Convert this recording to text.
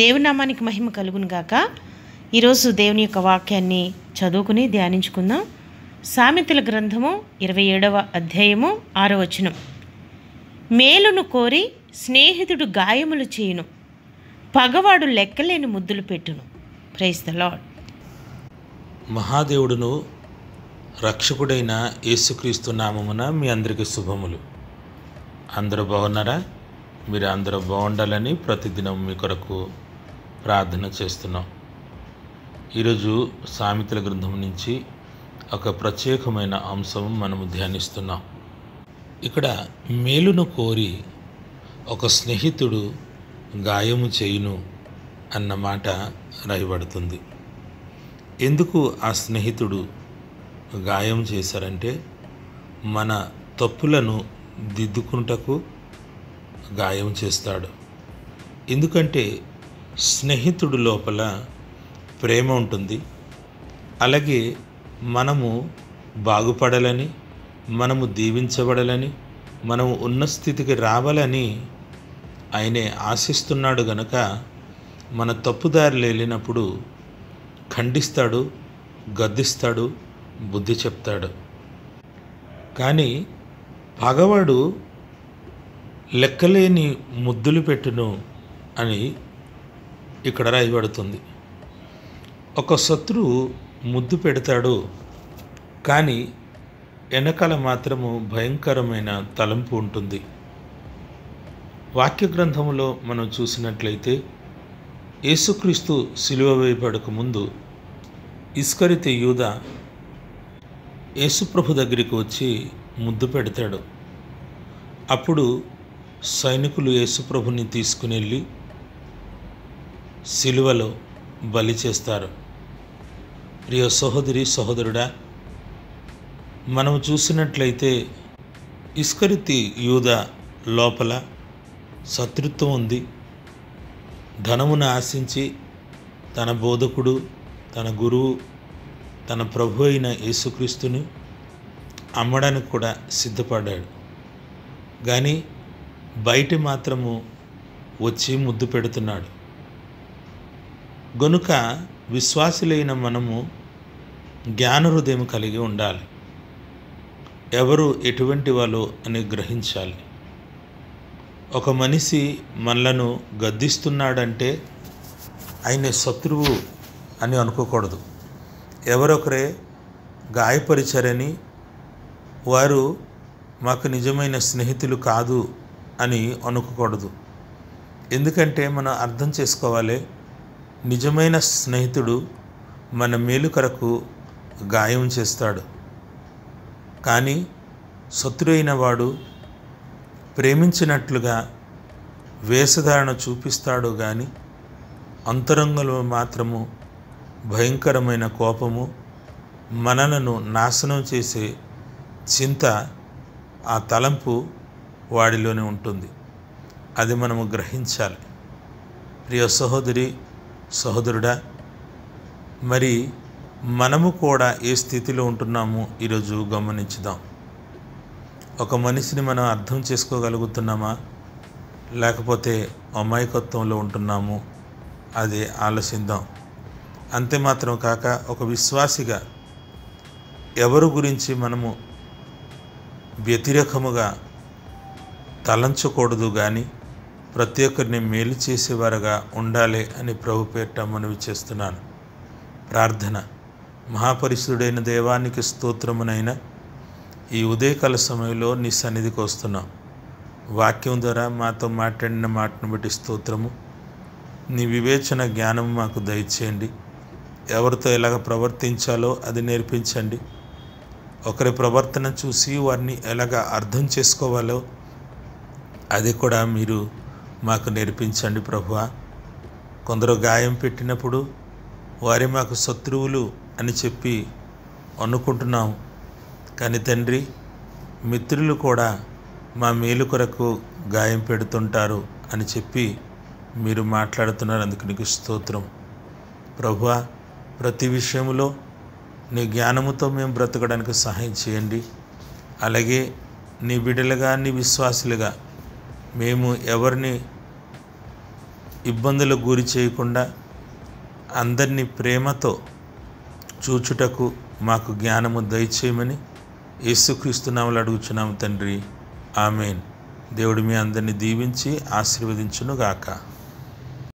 దేవునామానికి మహిమ కలుగును గాక ఈరోజు దేవుని యొక్క వాక్యాన్ని చదువుకుని ధ్యానించుకుందాం సామెతల గ్రంథము ఇరవై ఏడవ అధ్యాయము ఆరో వచనం మేలును కోరి స్నేహితుడు గాయములు చేయును పగవాడు లెక్కలేని ముద్దులు పెట్టును ప్రైజ్ ద లాడ్ మహాదేవుడును రక్షకుడైన యేసుక్రీస్తు నామమున మీ అందరికీ శుభములు అందరూ బాగున్నారా మీరు అందరూ బాగుండాలని ప్రతిదినం మీ కొరకు ప్రార్థన చేస్తున్నాం ఈరోజు సామెతల గ్రంథం నుంచి ఒక ప్రత్యేకమైన అంశం మనము ధ్యానిస్తున్నాం ఇక్కడ మేలును కోరి ఒక స్నేహితుడు గాయము చేయును అన్న మాట రాయబడుతుంది ఎందుకు ఆ స్నేహితుడు గాయం చేశారంటే మన తప్పులను దిద్దుకుంటకు గాయం చేస్తాడు ఎందుకంటే స్నేహితుడు లోపల ప్రేమ ఉంటుంది అలాగే మనము బాగుపడాలని మనము దీవించబడాలని మనం ఉన్న స్థితికి రావాలని ఆయనే ఆశిస్తున్నాడు గనక మన తప్పుదారి వెళ్ళినప్పుడు ఖండిస్తాడు గద్దిస్తాడు బుద్ధి చెప్తాడు కానీ పగవాడు లెక్కలేని ముద్దులు పెట్టును అని ఇక్కడ రాయబడుతుంది ఒక శత్రువు ముద్దు పెడతాడు కానీ వెనకాల మాత్రము భయంకరమైన తలంపు ఉంటుంది వాక్య గ్రంథంలో మనం చూసినట్లయితే యేసుక్రీస్తు సిలువ వేయబడక ముందు ఇస్కరిత యూద యేసుప్రభు దగ్గరికి వచ్చి ముద్దు పెడతాడు అప్పుడు సైనికులు యేసుప్రభుని తీసుకుని వెళ్ళి సిలువలో బలి చేస్తారు ప్రియ సహోదరి సహోదరుడా మనం చూసినట్లయితే ఇస్కరితి యూద లోపల శత్రుత్వం ఉంది ధనమును ఆశించి తన బోధకుడు తన గురువు తన ప్రభు అయిన యేసుక్రీస్తుని అమ్మడానికి కూడా సిద్ధపడ్డాడు కానీ బయట మాత్రము వచ్చి ముద్దు పెడుతున్నాడు గనుక విశ్వాసులైన మనము జ్ఞాన హృదయం కలిగి ఉండాలి ఎవరు ఎటువంటి వాళ్ళు అని గ్రహించాలి ఒక మనిషి మనలను గద్దిస్తున్నాడంటే ఆయన శత్రువు అని అనుకోకూడదు ఎవరొకరే గాయపరిచారని వారు మాకు నిజమైన స్నేహితులు కాదు అని అనుకోకూడదు ఎందుకంటే మనం అర్థం చేసుకోవాలి నిజమైన స్నేహితుడు మన మేలు కొరకు గాయం చేస్తాడు కానీ శత్రువైన వాడు ప్రేమించినట్లుగా వేషధారణ చూపిస్తాడు కానీ అంతరంగంలో మాత్రము భయంకరమైన కోపము మనలను నాశనం చేసే చింత ఆ తలంపు వాడిలోనే ఉంటుంది అది మనము గ్రహించాలి ప్రియ సహోదరి సహోదరుడా మరి మనము కూడా ఏ స్థితిలో ఉంటున్నాము ఈరోజు గమనించుదాం ఒక మనిషిని మనం అర్థం చేసుకోగలుగుతున్నామా లేకపోతే అమాయకత్వంలో ఉంటున్నాము అది ఆలోచిద్దాం అంతే మాత్రం కాక ఒక విశ్వాసిగా ఎవరు గురించి మనము వ్యతిరేకముగా తలంచకూడదు కానీ ప్రతి ఒక్కరిని మేలు చేసేవారుగా ఉండాలి అని ప్రభు పేట మనవి చేస్తున్నాను ప్రార్థన మహాపరిశుడైన దేవానికి స్తోత్రమునైన ఈ ఉదయకాల సమయంలో నీ సన్నిధికి వస్తున్నాం వాక్యం ద్వారా మాతో మాట్లాడిన మాటను బట్టి స్తోత్రము నీ వివేచన జ్ఞానం మాకు దయచేయండి ఎవరితో ఎలాగ ప్రవర్తించాలో అది నేర్పించండి ఒకరి ప్రవర్తన చూసి వారిని ఎలాగ అర్థం చేసుకోవాలో అది కూడా మీరు మాకు నేర్పించండి ప్రభు కొందరు గాయం పెట్టినప్పుడు వారి మాకు శత్రువులు అని చెప్పి అనుకుంటున్నాం కానీ తండ్రి మిత్రులు కూడా మా మేలు కొరకు గాయం పెడుతుంటారు అని చెప్పి మీరు మాట్లాడుతున్నారు అందుకు నీకు స్తోత్రం ప్రభు ప్రతి విషయంలో నీ జ్ఞానముతో మేము బ్రతకడానికి సహాయం చేయండి అలాగే నీ బిడ్డలుగా నీ విశ్వాసులుగా మేము ఎవరిని ఇబ్బందులకు గురి చేయకుండా అందరినీ ప్రేమతో చూచుటకు మాకు జ్ఞానము దయచేయమని యేసుక్రీస్తునామలు అడుగుచున్నాము తండ్రి ఆమెన్ దేవుడు మీ అందరినీ దీవించి ఆశీర్వదించునుగాక